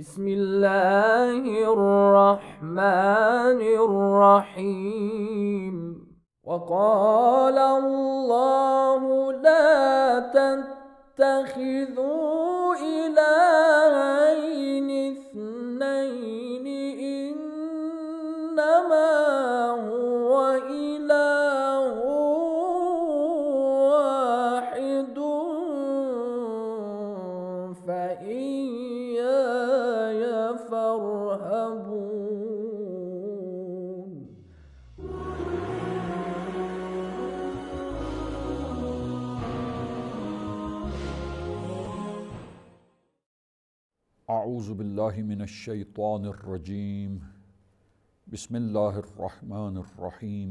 بسم الله الرحمن الرحيم وقال الله لا تتخذوا إله اعوذ باللہ من الشیطان الرجیم بسم اللہ الرحمن الرحیم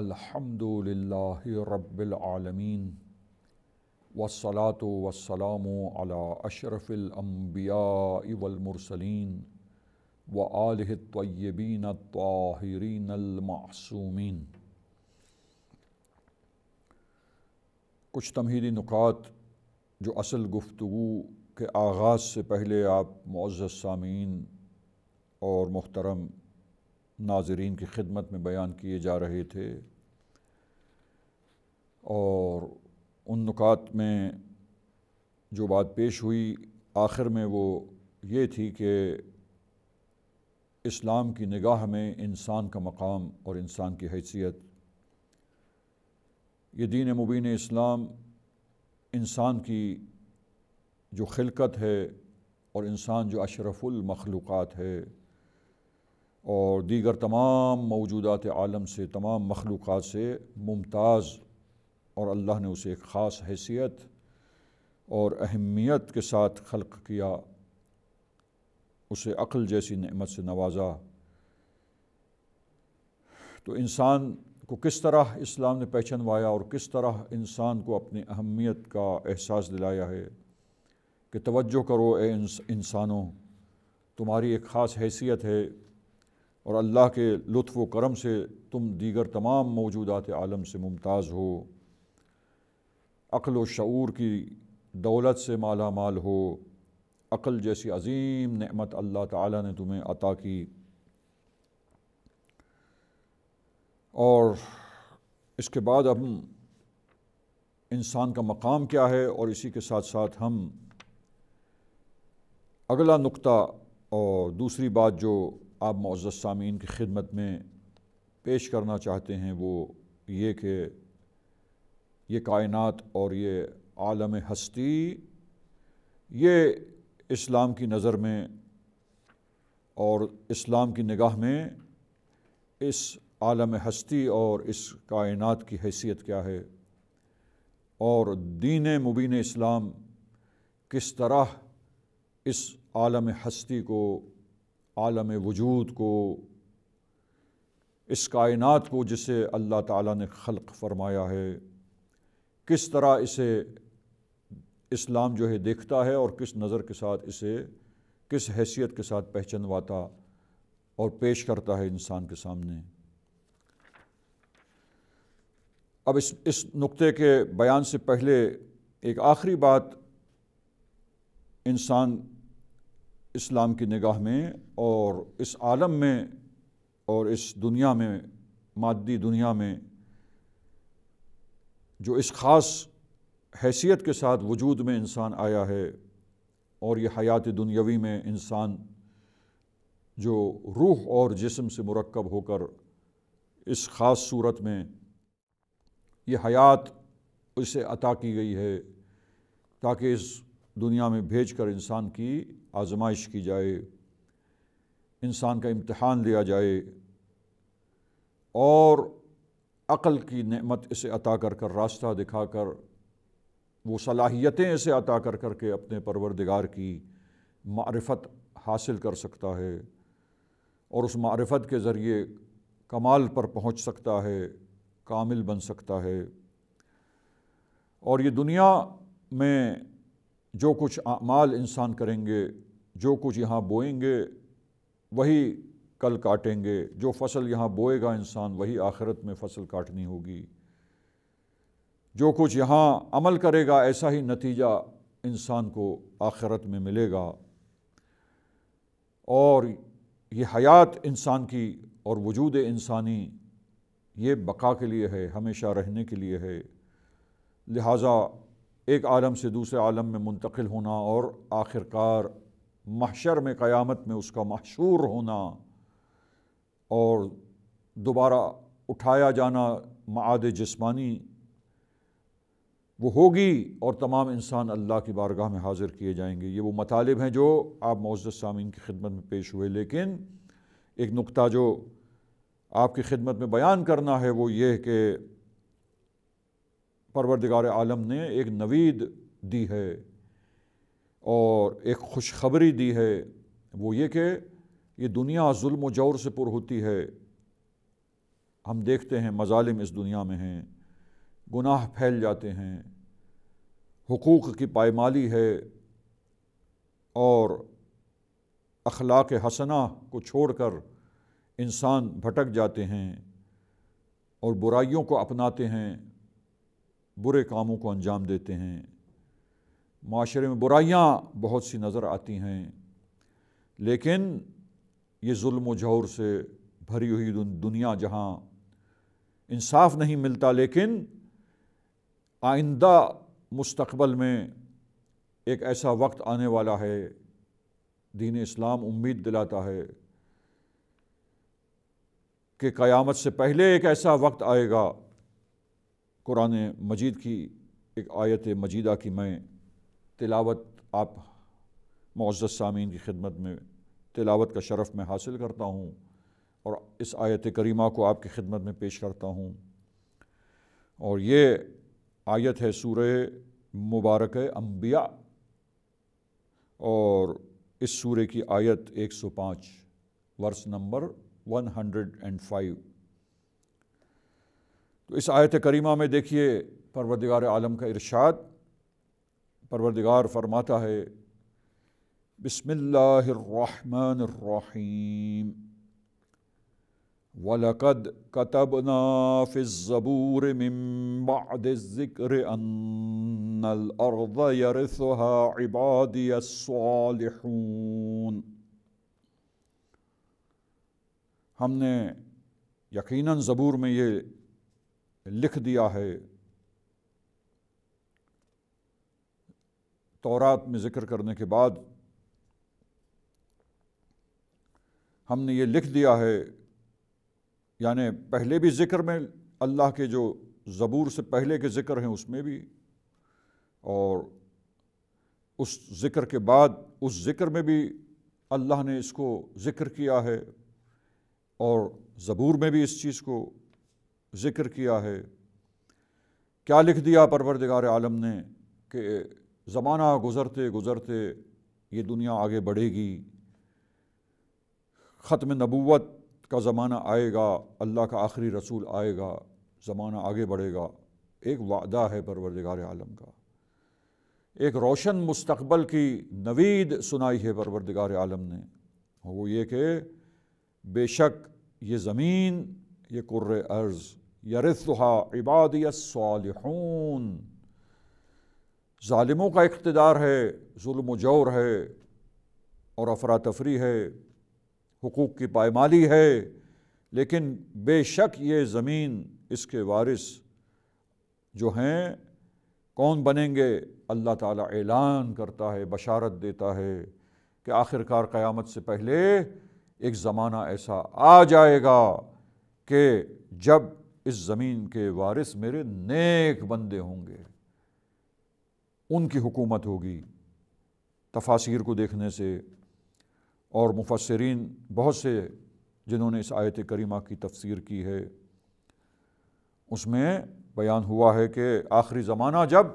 الحمد للہ رب العالمین والصلاة والسلام على اشرف الانبیاء والمرسلین وآلہ الطیبین الطاہرین المعصومین کچھ تمہیدی نکات جو اصل گفتگو کے آغاز سے پہلے آپ معزز سامعین اور محترم ناظرین کی خدمت میں بیان کیے جا رہے تھے اور ان نکات میں جو بات پیش ہوئی آخر میں وہ یہ تھی کہ اسلام کی نگاہ میں انسان کا مقام اور انسان کی حیثیت یہ دین مبین اسلام انسان کی جو خلقت ہے اور انسان جو اشرف المخلوقات ہے اور دیگر تمام موجودات عالم سے تمام مخلوقات سے ممتاز اور اللہ نے اسے خاص حیثیت اور اہمیت کے ساتھ خلق کیا اسے عقل جیسی نعمت سے نوازا تو انسان کو کس طرح اسلام نے پہچنوایا اور کس طرح انسان کو اپنی اہمیت کا احساس دلایا ہے کہ توجہ کرو اے انسانوں تمہاری ایک خاص حیثیت ہے اور اللہ کے لطف و کرم سے تم دیگر تمام موجودات عالم سے ممتاز ہو عقل و شعور کی دولت سے مالا مال ہو عقل جیسی عظیم نعمت اللہ تعالیٰ نے تمہیں عطا کی اور اس کے بعد ہم انسان کا مقام کیا ہے اور اسی کے ساتھ ساتھ ہم اگلا نقطہ اور دوسری بات جو آپ معزز سامعین کی خدمت میں پیش کرنا چاہتے ہیں وہ یہ کہ یہ کائنات اور یہ عالم ہستی یہ اسلام کی نظر میں اور اسلام کی نگاہ میں اس عالم ہستی اور اس کائنات کی حیثیت کیا ہے اور دین مبین اسلام کس طرح اس عالم ہستی کو عالم وجود کو اس کائنات کو جسے اللہ تعالیٰ نے خلق فرمایا ہے کس طرح اسے اسلام جو ہے دیکھتا ہے اور کس نظر کے ساتھ اسے کس حیثیت کے ساتھ پہچنواتا اور پیش کرتا ہے انسان کے سامنے اب اس اس نقطے کے بیان سے پہلے ایک آخری بات انسان اسلام کی نگاہ میں اور اس عالم میں اور اس دنیا میں مادی دنیا میں جو اس خاص حیثیت کے ساتھ وجود میں انسان آیا ہے اور یہ حیات دنیاوی میں انسان جو روح اور جسم سے مرکب ہو کر اس خاص صورت میں یہ حیات اسے عطا کی گئی ہے تاکہ اس دنیا میں بھیج کر انسان کی آزمائش کی جائے انسان کا امتحان لیا جائے اور عقل کی نعمت اسے عطا کر کر راستہ دکھا کر وہ صلاحیتیں اسے عطا کر کر کے اپنے پروردگار کی معرفت حاصل کر سکتا ہے اور اس معرفت کے ذریعے کمال پر پہنچ سکتا ہے کامل بن سکتا ہے اور یہ دنیا میں جو کچھ اعمال انسان کریں گے جو کچھ یہاں بوئیں گے وہی کل کاٹیں گے جو فصل یہاں بوئے گا انسان وہی آخرت میں فصل کاٹنی ہوگی جو کچھ یہاں عمل کرے گا ایسا ہی نتیجہ انسان کو آخرت میں ملے گا اور یہ حیات انسان کی اور وجود انسانی یہ بقا کے لیے ہے ہمیشہ رہنے کے لیے ہے لہٰذا ایک عالم سے دوسرے عالم میں منتقل ہونا اور آخر کار محشر میں قیامت میں اس کا محشور ہونا اور دوبارہ اٹھایا جانا معاد جسمانی وہ ہوگی اور تمام انسان اللہ کی بارگاہ میں حاضر کیے جائیں گے یہ وہ مطالب ہیں جو آپ معزز سامعین کی خدمت میں پیش ہوئے لیکن ایک نقطہ جو آپ کی خدمت میں بیان کرنا ہے وہ یہ کہ پروردگار عالم نے ایک نوید دی ہے اور ایک خوشخبری دی ہے وہ یہ کہ یہ دنیا ظلم و جور سے پر ہوتی ہے ہم دیکھتے ہیں مظالم اس دنیا میں ہیں گناہ پھیل جاتے ہیں حقوق کی پائمالی ہے اور اخلاق حسنہ کو چھوڑ کر انسان بھٹک جاتے ہیں اور برائیوں کو اپناتے ہیں برے کاموں کو انجام دیتے ہیں معاشرے میں برائیاں بہت سی نظر آتی ہیں لیکن یہ ظلم و جہور سے بھری ہوئی دنیا جہاں انصاف نہیں ملتا لیکن آئندہ مستقبل میں ایک ایسا وقت آنے والا ہے دین اسلام امید دلاتا ہے کہ قیامت سے پہلے ایک ایسا وقت آئے گا قرآن مجید کی ایک آیت مجیدہ کی میں تلاوت آپ معزز سامعین کی خدمت میں تلاوت کا شرف میں حاصل کرتا ہوں اور اس آیت کریمہ کو آپ کی خدمت میں پیش کرتا ہوں اور یہ آیت ہے سورہ مبارک انبیاء اور اس سورہ کی آیت ایک سو پانچ verse number one hundred and five تو اس آیت کریمہ میں دیکھیے پروردگار عالم کا ارشاد پروردگار فرماتا ہے بسم اللہ الرحمن الرحیم وَلَقَدْ كَتَبْنَا فِي الزَّبُورِ مِن بَعْدِ رحیم أَنَّ الْأَرْضَ يَرِثُهَا عِبَادِيَ الصَّالِحُونَ ہم نے یقیناً زبور میں یہ لکھ دیا ہے تورات میں ذکر کرنے کے بعد ہم نے یہ لکھ دیا ہے یعنی پہلے بھی ذکر میں اللہ کے جو زبور سے پہلے کے ذکر ہیں اس میں بھی اور اس ذکر کے بعد اس ذکر میں بھی اللہ نے اس کو ذکر کیا ہے اور زبور میں بھی اس چیز کو ذکر کیا ہے کیا لکھ دیا پروردگار عالم نے کہ زمانہ گزرتے گزرتے یہ دنیا آگے بڑھے گی ختم نبوت کا زمانہ آئے گا اللہ کا آخری رسول آئے گا زمانہ آگے بڑھے گا ایک وعدہ ہے پروردگار عالم کا ایک روشن مستقبل کی نوید سنائی ہے پروردگار عالم نے وہ یہ کہ بے شک یہ زمین یہ قر ارض یرثہا عبادی الصالحون ظالموں کا اقتدار ہے ظلم و جور ہے اور افراتفری ہے حقوق کی پائمالی ہے لیکن بے شک یہ زمین اس کے وارث جو ہیں کون بنیں گے اللہ تعالیٰ اعلان کرتا ہے بشارت دیتا ہے کہ آخر کار قیامت سے پہلے ایک زمانہ ایسا آ جائے گا کہ جب اس زمین کے وارث میرے نیک بندے ہوں گے ان کی حکومت ہوگی تفاصیر کو دیکھنے سے اور مفسرین بہت سے جنہوں نے اس آیت کریمہ کی تفسیر کی ہے اس میں بیان ہوا ہے کہ آخری زمانہ جب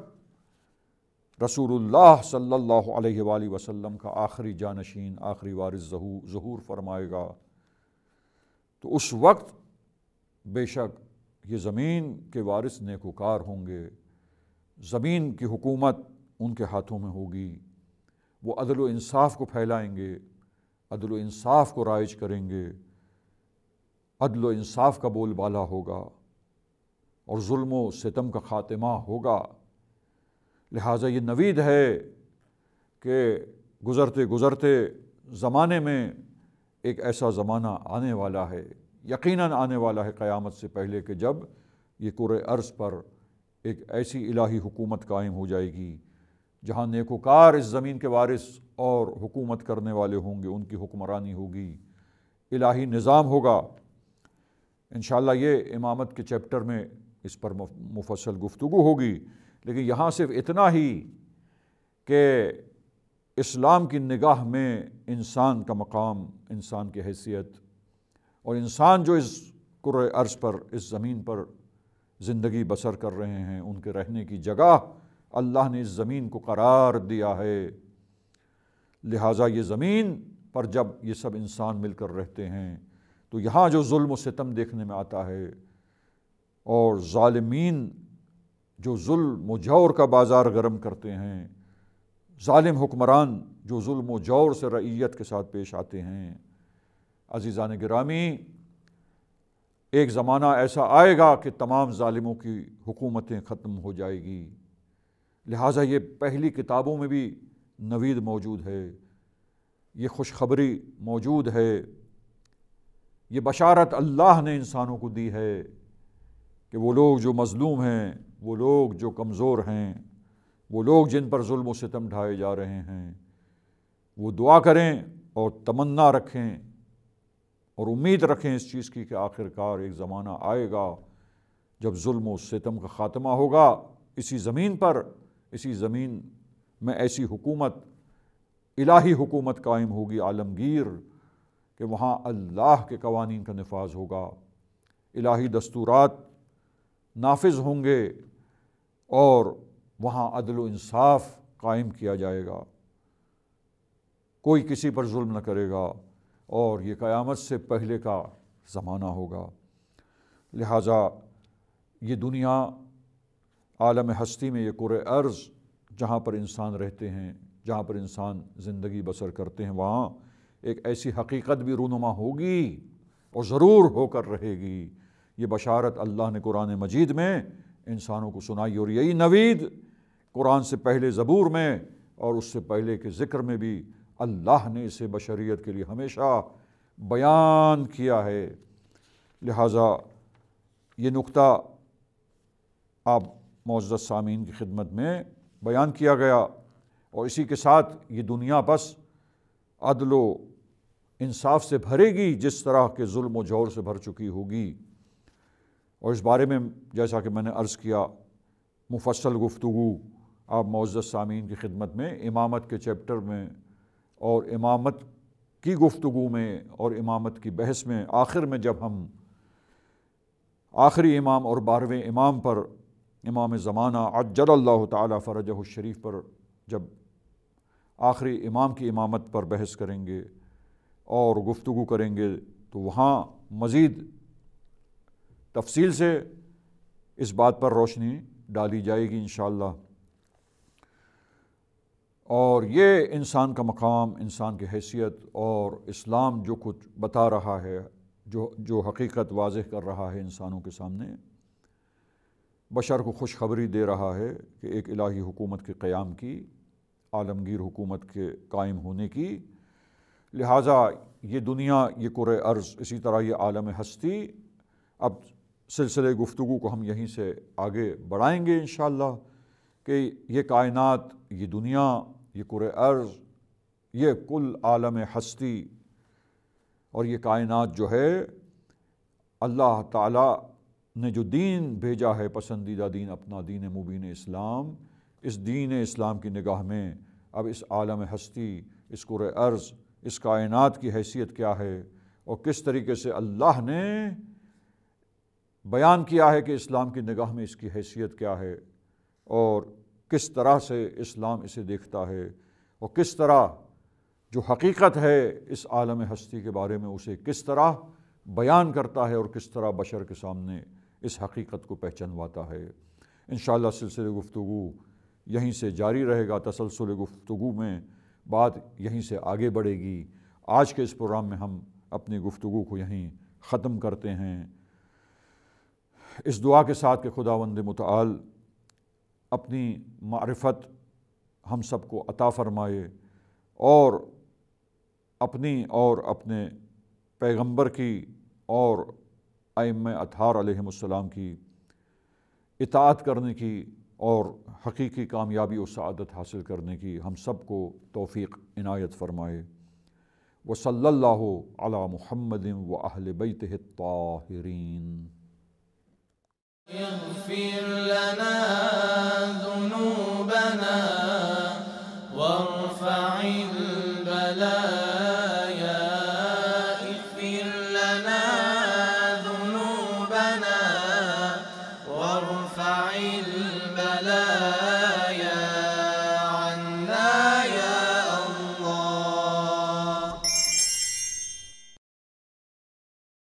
رسول اللہ صلی اللہ علیہ وآلہ وسلم کا آخری جانشین آخری وارث ظہور فرمائے گا تو اس وقت بے شک یہ زمین کے وارث نیک وکار ہوں گے زمین کی حکومت ان کے ہاتھوں میں ہوگی وہ عدل و انصاف کو پھیلائیں گے عدل و انصاف کو رائج کریں گے عدل و انصاف کا بول بالا ہوگا اور ظلم و ستم کا خاتمہ ہوگا لہٰذا یہ نوید ہے کہ گزرتے گزرتے زمانے میں ایک ایسا زمانہ آنے والا ہے یقیناً آنے والا ہے قیامت سے پہلے کہ جب یہ عرض پر ایک ایسی الہی حکومت قائم ہو جائے گی جہاں نیکوکار اس زمین کے وارث اور حکومت کرنے والے ہوں گے ان کی حکمرانی ہوگی الہی نظام ہوگا انشاءاللہ یہ امامت کے چیپٹر میں اس پر مفصل گفتگو ہوگی لیکن یہاں صرف اتنا ہی کہ اسلام کی نگاہ میں انسان کا مقام انسان کی حیثیت اور انسان جو اس قرآن عرض پر اس زمین پر زندگی بسر کر رہے ہیں ان کے رہنے کی جگہ اللہ نے اس زمین کو قرار دیا ہے لہٰذا یہ زمین پر جب یہ سب انسان مل کر رہتے ہیں تو یہاں جو ظلم و ستم دیکھنے میں آتا ہے اور ظالمین جو ظلم و جور کا بازار گرم کرتے ہیں ظالم حکمران جو ظلم و جور سے رعیت کے ساتھ پیش آتے ہیں عزیزان گرامی ایک زمانہ ایسا آئے گا کہ تمام ظالموں کی حکومتیں ختم ہو جائے گی لہٰذا یہ پہلی کتابوں میں بھی نوید موجود ہے یہ خوشخبری موجود ہے یہ بشارت اللہ نے انسانوں کو دی ہے کہ وہ لوگ جو مظلوم ہیں وہ لوگ جو کمزور ہیں وہ لوگ جن پر ظلم و ستم ڈھائے جا رہے ہیں وہ دعا کریں اور تمنا رکھیں اور امید رکھیں اس چیز کی کہ آخر کار ایک زمانہ آئے گا جب ظلم و ستم کا خاتمہ ہوگا اسی زمین پر اسی زمین میں ایسی حکومت الہی حکومت قائم ہوگی عالمگیر کہ وہاں اللہ کے قوانین کا نفاذ ہوگا الہی دستورات نافذ ہوں گے اور وہاں عدل و انصاف قائم کیا جائے گا کوئی کسی پر ظلم نہ کرے گا اور یہ قیامت سے پہلے کا زمانہ ہوگا لہٰذا یہ دنیا عالم ہستی میں یہ قرع عرض جہاں پر انسان رہتے ہیں جہاں پر انسان زندگی بسر کرتے ہیں وہاں ایک ایسی حقیقت بھی رونما ہوگی اور ضرور ہو کر رہے گی یہ بشارت اللہ نے قرآن مجید میں انسانوں کو سنائی اور یہی نوید قرآن سے پہلے زبور میں اور اس سے پہلے کے ذکر میں بھی اللہ نے اسے بشریت کے لیے ہمیشہ بیان کیا ہے لہٰذا یہ نقطہ آپ معزز سامعین کی خدمت میں بیان کیا گیا اور اسی کے ساتھ یہ دنیا بس عدل و انصاف سے بھرے گی جس طرح کے ظلم و جور سے بھر چکی ہوگی اور اس بارے میں جیسا کہ میں نے عرض کیا مفصل گفتگو آپ معزز سامعین کی خدمت میں امامت کے چیپٹر میں اور امامت کی گفتگو میں اور امامت کی بحث میں آخر میں جب ہم آخری امام اور بارہویں امام پر امام زمانہ عجل اللہ تعالیٰ فرجہ الشریف پر جب آخری امام کی امامت پر بحث کریں گے اور گفتگو کریں گے تو وہاں مزید تفصیل سے اس بات پر روشنی ڈالی جائے گی انشاءاللہ اللہ اور یہ انسان کا مقام انسان کے حیثیت اور اسلام جو کچھ بتا رہا ہے جو جو حقیقت واضح کر رہا ہے انسانوں کے سامنے بشر کو خوشخبری دے رہا ہے کہ ایک الہی حکومت کے قیام کی عالمگیر حکومت کے قائم ہونے کی لہٰذا یہ دنیا یہ قر عرض اسی طرح یہ عالم ہستی اب سلسلے گفتگو کو ہم یہیں سے آگے بڑھائیں گے انشاءاللہ کہ یہ کائنات یہ دنیا یہ کرے عرض یہ کل عالم ہستی اور یہ کائنات جو ہے اللہ تعالیٰ نے جو دین بھیجا ہے پسندیدہ دین اپنا دین مبین اسلام اس دین اسلام کی نگاہ میں اب اس عالم ہستی اس کرے عرض اس کائنات کی حیثیت کیا ہے اور کس طریقے سے اللہ نے بیان کیا ہے کہ اسلام کی نگاہ میں اس کی حیثیت کیا ہے اور کس طرح سے اسلام اسے دیکھتا ہے اور کس طرح جو حقیقت ہے اس عالم ہستی کے بارے میں اسے کس طرح بیان کرتا ہے اور کس طرح بشر کے سامنے اس حقیقت کو پہچنواتا ہے انشاءاللہ شاء سلسلے گفتگو یہیں سے جاری رہے گا تسلسل گفتگو میں بات یہیں سے آگے بڑھے گی آج کے اس پروگرام میں ہم اپنی گفتگو کو یہیں ختم کرتے ہیں اس دعا کے ساتھ کہ خدا وند مطالع اپنی معرفت ہم سب کو عطا فرمائے اور اپنی اور اپنے پیغمبر کی اور ایم اطہار علیہم السلام کی اطاعت کرنے کی اور حقیقی کامیابی و سعادت حاصل کرنے کی ہم سب کو توفیق عنایت فرمائے و صلی اللہ علی محمد و اہل بہت طاہرین